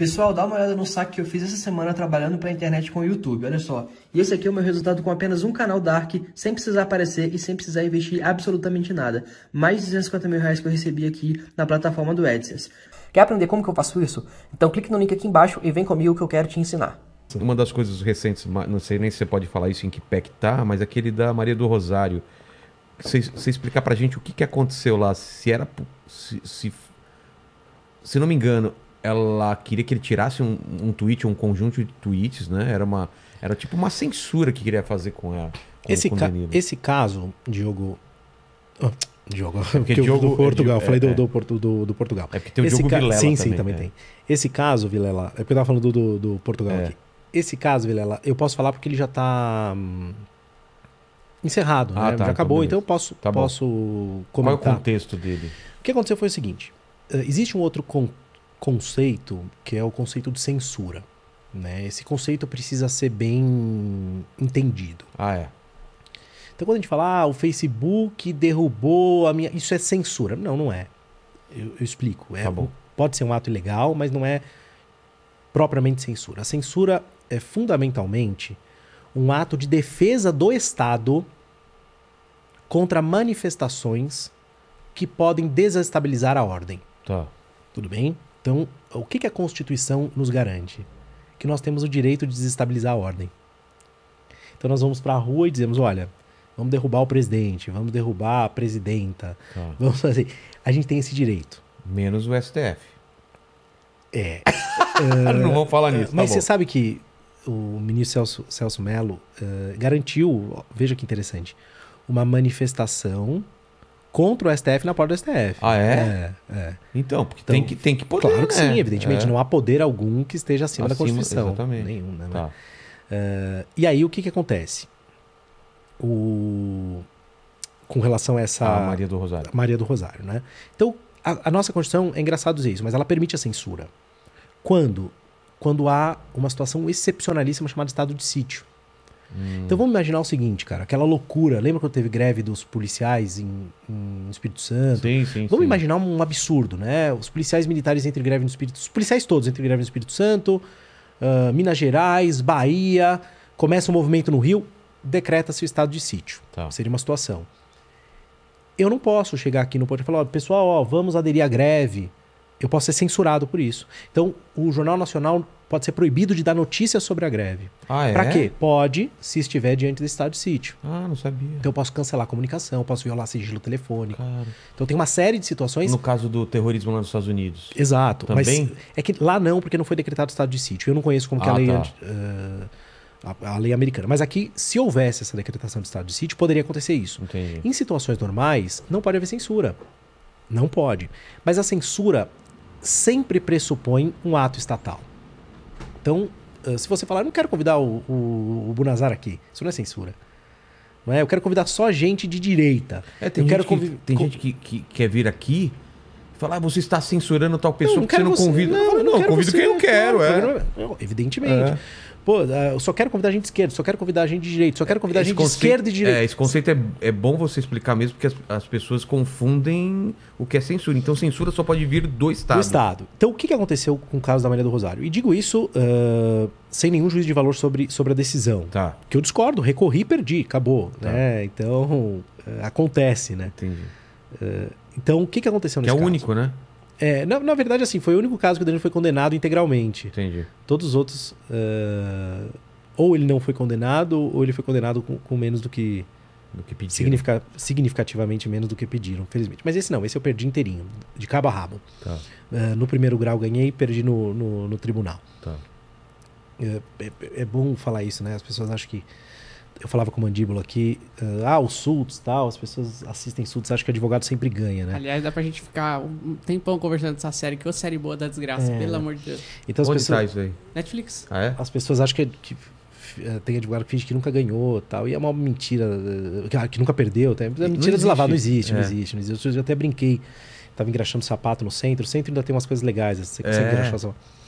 Pessoal, dá uma olhada no saque que eu fiz essa semana trabalhando para a internet com o YouTube, olha só. E esse aqui é o meu resultado com apenas um canal Dark, sem precisar aparecer e sem precisar investir absolutamente nada. Mais de 250 mil reais que eu recebi aqui na plataforma do AdSense. Quer aprender como que eu faço isso? Então clique no link aqui embaixo e vem comigo que eu quero te ensinar. Uma das coisas recentes, não sei nem se você pode falar isso em que pé que tá, mas aquele da Maria do Rosário. Você, você explicar pra gente o que, que aconteceu lá, se era... se, se, se não me engano, ela queria que ele tirasse um, um tweet, um conjunto de tweets, né? Era, uma, era tipo uma censura que queria fazer com ela. esse, ca esse caso, Diogo. Oh, Diogo, é porque Diogo, do é, Portugal, é, falei do, é. do, Porto, do, do, Portugal. É porque tem o esse Diogo Vilela Sim, sim, também é. tem. Esse caso, Vilela, é porque eu tava falando do, do, do Portugal é. aqui. Esse caso, Vilela, eu posso falar porque ele já tá hum, encerrado, ah, né? Tá, já então acabou, então eu posso, tá posso comentar. Qual é o contexto dele? O que aconteceu foi o seguinte. Eh, existe um outro contexto conceito, que é o conceito de censura. Né? Esse conceito precisa ser bem entendido. Ah, é. Então quando a gente fala, ah, o Facebook derrubou a minha. Isso é censura. Não, não é. Eu, eu explico. É, tá bom. Pode ser um ato ilegal, mas não é propriamente censura. A censura é fundamentalmente um ato de defesa do Estado contra manifestações que podem desestabilizar a ordem. Tá. Tudo bem? Então, o que, que a Constituição nos garante? Que nós temos o direito de desestabilizar a ordem. Então, nós vamos para a rua e dizemos: olha, vamos derrubar o presidente, vamos derrubar a presidenta, ah. vamos fazer. A gente tem esse direito. Menos o STF. É. uh, Não vamos falar nisso. Tá Mas tá você sabe que o ministro Celso, Celso Melo uh, eh, garantiu, veja que interessante, uma manifestação contra o STF na porta do STF. Ah, é? É. é. Então, porque então, tem, que, tem que poder. Claro que né? sim, evidentemente. É. Não há poder algum que esteja acima, acima da Constituição. Exatamente. Nenhum, né? Tá. Uh, e aí, o que, que acontece? O... Com relação a essa. A Maria do Rosário. Maria do Rosário, né? Então, a, a nossa Constituição, é engraçado dizer isso, mas ela permite a censura. Quando? Quando há uma situação excepcionalíssima chamada estado de sítio. Hum. Então vamos imaginar o seguinte, cara, aquela loucura. Lembra quando teve greve dos policiais em, em Espírito Santo? Sim, sim. Vamos sim. imaginar um absurdo, né? Os policiais militares entre greve no Espírito Os policiais todos entre greve no Espírito Santo, uh, Minas Gerais, Bahia, começa o um movimento no Rio, decreta-se o estado de sítio. Tá. Seria uma situação. Eu não posso chegar aqui no ponto e falar, ó, pessoal, ó, vamos aderir à greve. Eu posso ser censurado por isso. Então, o Jornal Nacional pode ser proibido de dar notícias sobre a greve. Ah, é? Pra quê? Pode, se estiver diante do estado de sítio. Ah, não sabia. Então eu posso cancelar a comunicação, posso violar sigilo telefônico. Então tem uma série de situações. No caso do terrorismo lá nos Estados Unidos. Exato. Também? Mas é que lá não, porque não foi decretado estado de sítio. Eu não conheço como ah, que a ah, lei. Tá. Uh, a, lei americana. Mas aqui, se houvesse essa decretação de estado de sítio, poderia acontecer isso. Entendi. Em situações normais, não pode haver censura. Não pode. Mas a censura sempre pressupõe um ato estatal. Então, ah, se você falar, eu não quero convidar o, o, o Bunazar aqui, isso não é censura. Não é? Eu quero convidar só gente de direita. É, tem eu gente, que, tem gente que, que quer vir aqui falar, ah, você está censurando tal pessoa não, não que você não você. convida. Não, eu não, não convido você, quem eu quero, é. Evidentemente. É. Pô, ah, eu só quero convidar gente esquerda, só quero convidar gente de direito, só quero é, convidar esse gente conceito, de esquerda e de direita. É, esse conceito é, é bom você explicar mesmo, porque as, as, pessoas confundem o que é censura. Então, censura só pode vir do Estado. Do Estado. Então, o que aconteceu com o caso da Maria do Rosário? E digo isso uh, sem nenhum juízo de valor sobre, sobre a decisão. Tá. Que eu discordo, recorri perdi, acabou. Tá. Né? Então, uh, acontece, né? Entendi. Uh, então, o que aconteceu nesse que é caso? único, né? É, na, na, verdade, assim, foi o único caso que o Danilo foi condenado integralmente. Entendi. Todos os outros, uh, ou ele não foi condenado, ou ele foi condenado com, com menos do que. Do que pediram. Significa, significativamente menos do que pediram, felizmente. Mas esse não, esse eu perdi inteirinho, de cabo a rabo. Tá. Uh, no primeiro grau ganhei e perdi no, no, no tribunal. Tá. É, é, é, bom falar isso, né? As pessoas acham que eu falava com o Mandíbula aqui, uh, ah, os Sults tal, as pessoas assistem Sults, acham que advogado sempre ganha, né? Aliás, dá pra gente ficar um tempão conversando dessa série, que é uma série boa da desgraça, é. pelo amor de Deus. Então as Onde pessoas... Tá Netflix. Ah, é? As pessoas acham que, que eh, tem advogado que finge que nunca ganhou tal. E é uma mentira, eh, ah, que, nunca perdeu. Tá? É mentira não deslavada, não existe, é. não existe, não existe. Eu até brinquei, tava engraxando sapato no centro. O centro ainda tem umas coisas legais, você assim, consegue é. engraxar sapato.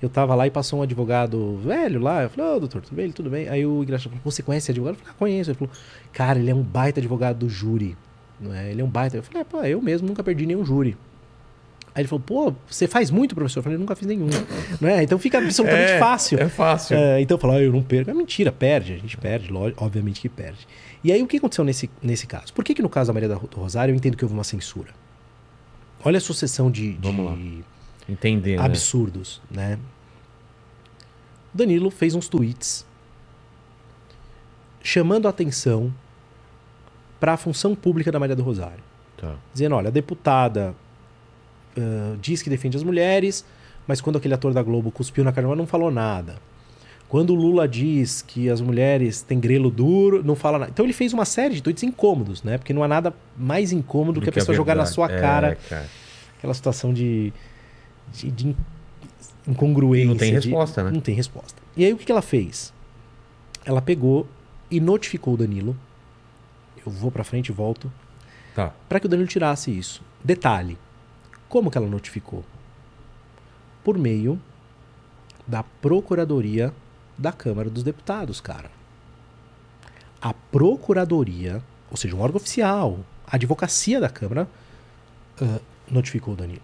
Eu tava lá e passou um advogado velho lá. Eu falei, ô, oh, doutor, tudo bem? Tudo bem. Aí o engraxado falou, você conhece advogado? Eu falei, ah, conheço. Ele falou, cara, ele é um baita advogado do júri. Não é? Ele é um baita. Eu falei, "É, pô, eu mesmo nunca perdi nenhum júri. Aí ele falou, pô, você faz muito, professor? Eu falei, eu nunca fiz nenhum. é? Então fica absolutamente é, fácil. É fácil. É, então eu falei, ah, eu não perco. É mentira, perde. A gente perde, lógico, obviamente que perde. E aí o que aconteceu nesse, nesse caso? Por que, que no caso da Maria do Rosário eu entendo que houve uma censura? Olha a sucessão de, Vamos lá. Entender, né? absurdos, né? Danilo fez uns tweets chamando a atenção para a função pública da Maria do Rosário. Tá. Dizendo, olha, a deputada uh, diz que defende as mulheres, mas quando aquele ator da Globo cuspiu na cara não falou nada. Quando o Lula diz que as mulheres têm grelo duro, não fala nada. Então ele fez uma série de tweets incômodos, né? Porque não há nada mais incômodo do que, que a pessoa é jogar na sua é, cara, cara aquela situação de cheio de incongruência. Não tem resposta, de... né? Não tem resposta. E aí o que ela fez? Ela pegou e notificou o Danilo. Eu vou para frente e volto. Tá. Para que o Danilo tirasse isso. Detalhe. Como que ela notificou? Por meio da Procuradoria da Câmara dos Deputados, cara. A Procuradoria, ou seja, um órgão oficial, a advocacia da Câmara, uh, notificou o Danilo.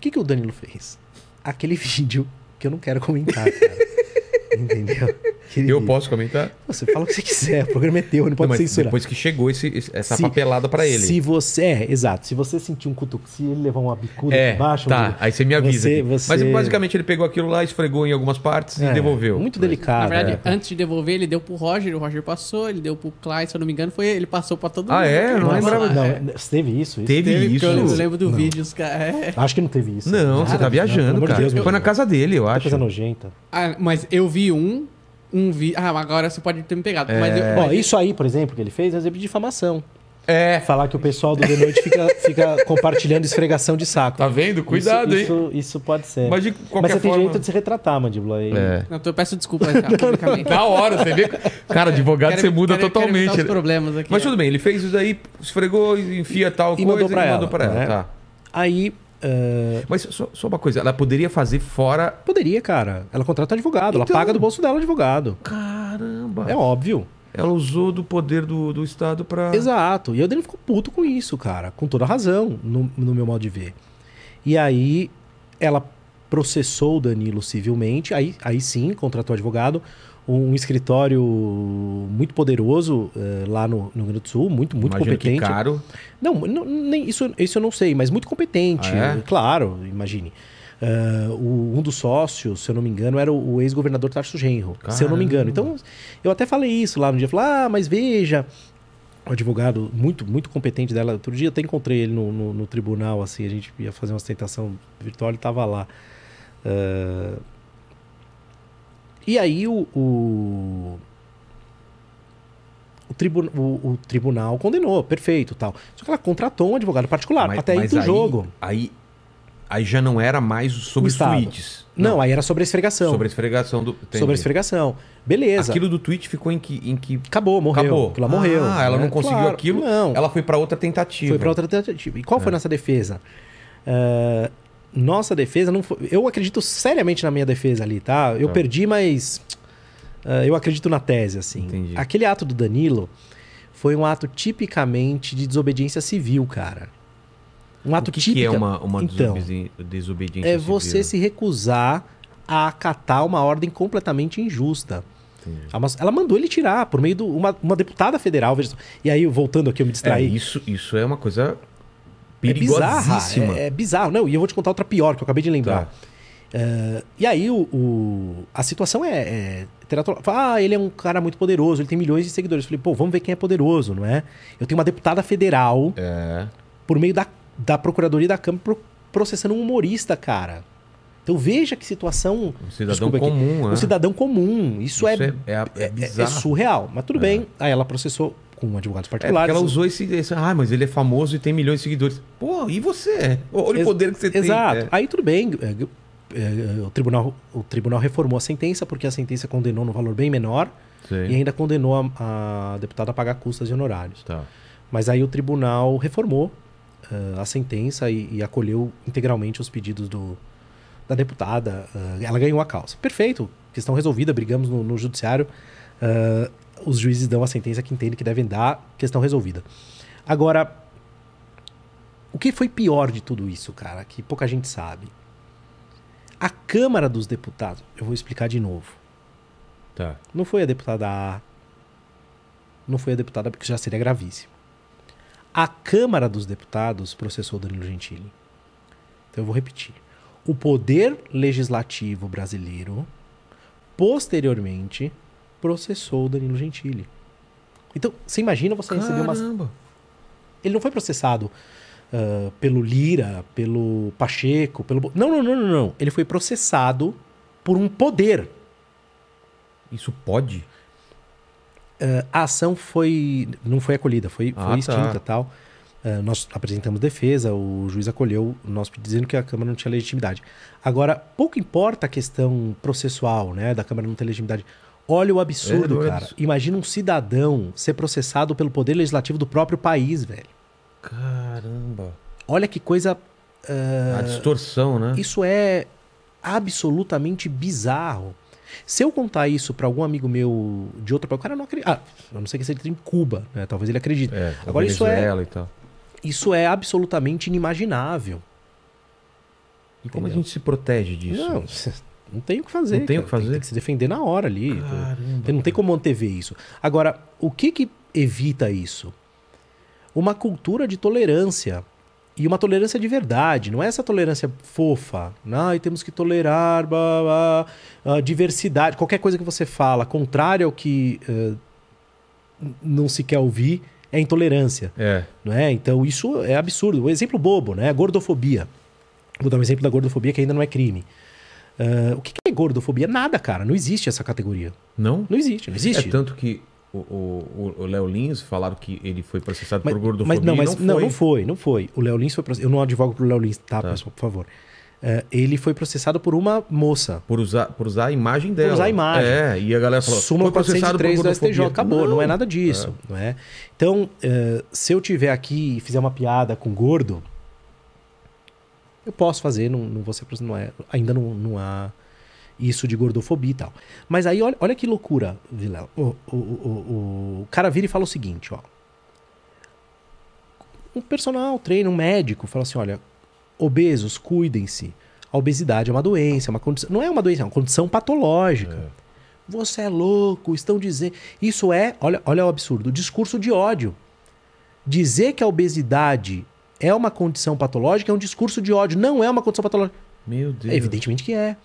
O que, que o Danilo fez? Aquele vídeo que eu não quero comentar, cara. Entendeu? Querido. Eu posso comentar? Você fala o que você quiser, o programa é teu, não pode não, censurar. Depois que chegou esse, essa se, papelada para ele. Se você. É, exato. Se você sentir um cutuco, se ele levar uma bicuda é, embaixo. Tá, amigo, aí você me avisa. Você, você... Mas basicamente ele pegou aquilo lá, esfregou em algumas partes é, e devolveu. Muito delicado. Na verdade, é. antes de devolver, ele deu pro Roger, o Roger passou, ele deu pro Clay se eu não me engano, foi ele passou para todo ah, mundo. Ah, é? Não é Não, não, é. teve isso, Teve, teve isso. Eu lembro do não. vídeo, os é. Acho que não teve isso. Não, você tá viajando, cara. Deus, foi na casa dele, eu acho. Coisa nojenta. Ah, mas eu vi um um vídeo. Ah, agora você pode ter me pegado. É. Mas eu, Bom, isso aí, por exemplo, que ele fez é exemplo de difamação. É. Falar que o pessoal do The Noite fica, fica compartilhando esfregação de saco. Tá vendo? Cuidado, isso, hein? Isso, isso pode ser. Mas, de qualquer Mas você forma... tem jeito de se retratar, mandíbula. Aí. É. Não, eu peço desculpa já, tá, publicamente. Na hora, você vê. Cara, advogado quero, você muda quero, totalmente. Quero problemas aqui, Mas tudo bem, ele fez isso aí, esfregou, enfia tal e coisa mandou pra e ela, mandou pra ela. Né? Tá. Aí ah, Mas só, só, uma coisa, ela poderia fazer fora. Poderia, cara. Ela contrata advogado, então... ela paga do bolso dela advogado. Caramba. É óbvio. Ela usou do poder do, do Estado para. Exato. E eu dele ficou puto com isso, cara. Com toda razão, no, no meu modo de ver. E aí, ela processou o Danilo civilmente, aí, aí sim, contratou advogado um escritório muito poderoso eh, lá no, no Rio Grande do Sul, muito, muito Imagino competente. Que caro. Não, não, nem, isso, isso eu não sei, mas muito competente, ah, é? claro, imagine. Uh, o, um dos sócios, se eu não me engano, era o, o ex-governador Tarso Genro, Caramba. se eu não me engano. Então, eu até falei isso lá no dia, falei, ah, mas veja, o advogado muito, muito competente dela, outro dia até encontrei ele no, no, no tribunal, assim, a gente ia fazer uma ostentação virtual, ele estava lá. Uh, e aí o, o, o, o, o tribunal condenou, perfeito tal. Só que ela contratou um advogado particular, mas, até mas aí do jogo. Aí, aí já não era mais sobre tweets. Não. não, aí era sobre a esfregação. Sobre a esfregação do. Entendi. Sobre a esfregação. Beleza. Aquilo do tweet ficou em que. Em que... Acabou, morreu. Acabou. Ela ah, morreu. Ah, ela né? não conseguiu claro, aquilo. Não. Ela foi para outra tentativa. Foi para outra tentativa. E qual é. foi a nossa defesa? Uh, nossa defesa não foi. Eu acredito seriamente na minha defesa ali, tá? Eu tá. perdi, mas uh, eu acredito na tese, assim. Entendi. Aquele ato do Danilo foi um ato tipicamente de desobediência civil, cara. Um ato o que típico. Que é uma, uma então, desobediência é civil? É você se recusar a acatar uma ordem completamente injusta. Ela, ela mandou ele tirar por meio de uma, uma deputada federal. Veja, e aí, voltando aqui, eu me distraí. É, isso, isso é uma coisa Perigosíssima. É, bizarra, é, é, bizarro. Não, e eu vou te contar outra pior que eu acabei de lembrar. Tá. Uh, e aí o, o, a situação é, é Ah, ele é um cara muito poderoso, ele tem milhões de seguidores. Eu falei, pô, vamos ver quem é poderoso, não é? Eu tenho uma deputada federal é. por meio da, da Procuradoria da Câmara processando um humorista, cara. Então veja que situação. Um cidadão comum, aqui, é. Um né? cidadão comum. Isso, é Isso é, é, é, é surreal. Mas tudo bem. Aí ela processou com advogados é, particulares. É ela usou esse, esse, Ah, mas ele é famoso e tem milhões de seguidores. Pô, e você? Olha Ex o poder que você exato. tem. Exato. É. Aí tudo bem. É, é, o tribunal, o tribunal reformou a sentença porque a sentença condenou no valor bem menor Sim. e ainda condenou a, a, deputada a pagar custas e honorários. Tá. Mas aí o tribunal reformou uh, a sentença e, e, acolheu integralmente os pedidos do, da deputada. Uh, ela ganhou a causa. Perfeito, questão resolvida, brigamos no, no judiciário. Uh, os juízes dão a sentença que entendem que devem dar, questão resolvida. Agora, o que foi pior de tudo isso, cara, que pouca gente sabe? A Câmara dos Deputados, eu vou explicar de novo. Tá. Não foi a deputada A, não foi a deputada porque já seria gravíssimo. A Câmara dos Deputados processou Danilo Gentili. Então eu vou repetir. O poder legislativo brasileiro, posteriormente, processou o Danilo Gentili. Então, você imagina você Caramba. receber uma. Ele não foi processado uh, pelo Lira, pelo Pacheco, pelo. Não, não, não, não, não. Ele foi processado por um poder. Isso pode? Uh, a ação foi. não foi acolhida, foi, ah, foi extinta e tá. tal. Uh, nós apresentamos defesa, o juiz acolheu o nosso dizendo que a Câmara não tinha legitimidade. Agora, pouco importa a questão processual, né, da Câmara não ter legitimidade. Olha o absurdo, é, cara. Absurdo. Imagina um cidadão ser processado pelo poder legislativo do próprio país, velho. Caramba. Olha que coisa. Uh... A distorção, né? Isso é absolutamente bizarro. Se eu contar isso para algum amigo meu de outro país, o cara não acredita. Ah, a não ser que seja em Cuba, né? Talvez ele acredite. É, Agora isso é. Isso é absolutamente inimaginável. E como Entendeu? a gente se protege disso? Não, não tem o que fazer. Não tem o que fazer. Tem, tem, que se defender na hora ali. Caramba, não tem como antever isso. Agora, o que, que evita isso? Uma cultura de tolerância. E uma tolerância de verdade, não é essa tolerância fofa. Ai, temos que tolerar blá, blá, ah, diversidade. Qualquer coisa que você fala contrária ao que uh, não se quer ouvir é intolerância. É. Não é? Então isso é absurdo. Um exemplo bobo, né? Gordofobia. Vou dar um exemplo da gordofobia que ainda não é crime. Uh, o que é gordofobia? Nada, cara. Não existe essa categoria. Não? Não existe, não existe. É tanto que o Léo Lins falaram que ele foi processado mas, por gordofobia. Mas não, mas, não, foi. não, não foi, não foi. O Léo Lins foi processado. Eu não advogo pro Léo Lins, tá, tá. pessoal, por favor. Uh, ele foi processado por uma moça. Por usar, por usar a imagem dela. Por usar a imagem. É, e a galera falou, Suma foi processado 403 por do STJ, acabou, não, não é nada disso. É. Não é? Então, uh, se eu tiver aqui e fizer uma piada com gordo, eu posso fazer, não, não vou ser não é, ainda não, não há isso de gordofobia e tal. Mas aí olha, olha que loucura, Vilão. O, o, o, o cara vira e fala o seguinte, ó. Um personal, um treino, um médico fala assim, olha, obesos, cuidem-se. A obesidade é uma doença, é uma condição, não é uma doença, é uma condição patológica. É. Você é louco, estão dizendo. Isso é, olha, olha o absurdo, discurso de ódio. Dizer que a obesidade é uma condição patológica, é um discurso de ódio. Não é uma condição patológica. Meu Deus. É, evidentemente que é.